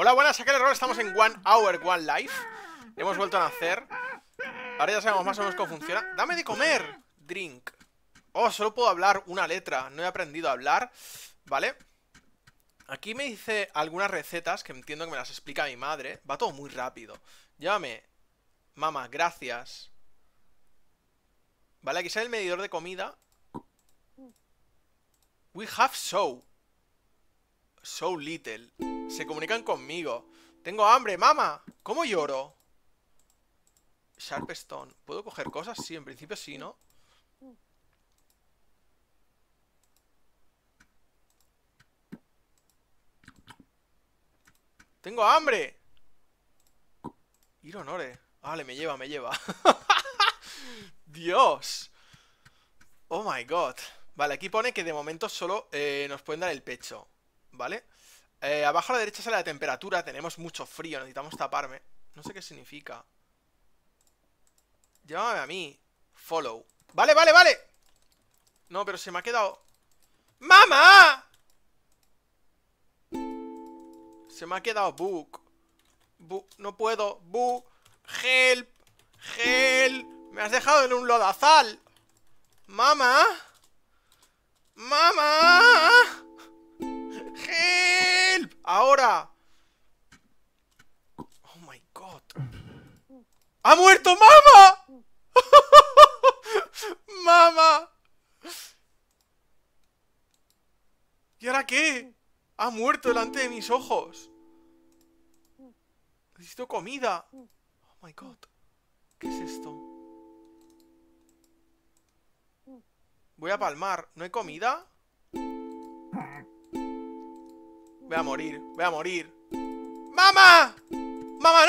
Hola, buenas, el error, estamos en One Hour, One Life Hemos vuelto a nacer Ahora ya sabemos más o menos cómo funciona ¡Dame de comer! Drink Oh, solo puedo hablar una letra No he aprendido a hablar Vale Aquí me dice algunas recetas Que entiendo que me las explica mi madre Va todo muy rápido Llámame Mamá, gracias Vale, aquí sale el medidor de comida We have so So little. Se comunican conmigo. Tengo hambre, mamá. ¿Cómo lloro? stone ¿Puedo coger cosas? Sí, en principio sí, ¿no? ¡Tengo hambre! Ir honore. Vale, me lleva, me lleva. ¡Dios! Oh my god. Vale, aquí pone que de momento solo eh, nos pueden dar el pecho. ¿vale? Eh, abajo a la derecha sale la temperatura, tenemos mucho frío, necesitamos taparme. No sé qué significa. Llámame a mí. Follow. ¡Vale, vale, vale! No, pero se me ha quedado... ¡Mamá! Se me ha quedado book. no puedo. Bu. Help. Help. Me has dejado en un lodazal. Mamá. Mamá. Oh my god. ¡Ha muerto mamá! ¡Mamá! ¿Y ahora qué? Ha muerto delante de mis ojos. Necesito comida. Oh my god. ¿Qué es esto? Voy a palmar. ¿No hay comida? Voy a morir, voy a morir. ¡Mamá! ¡Mamá,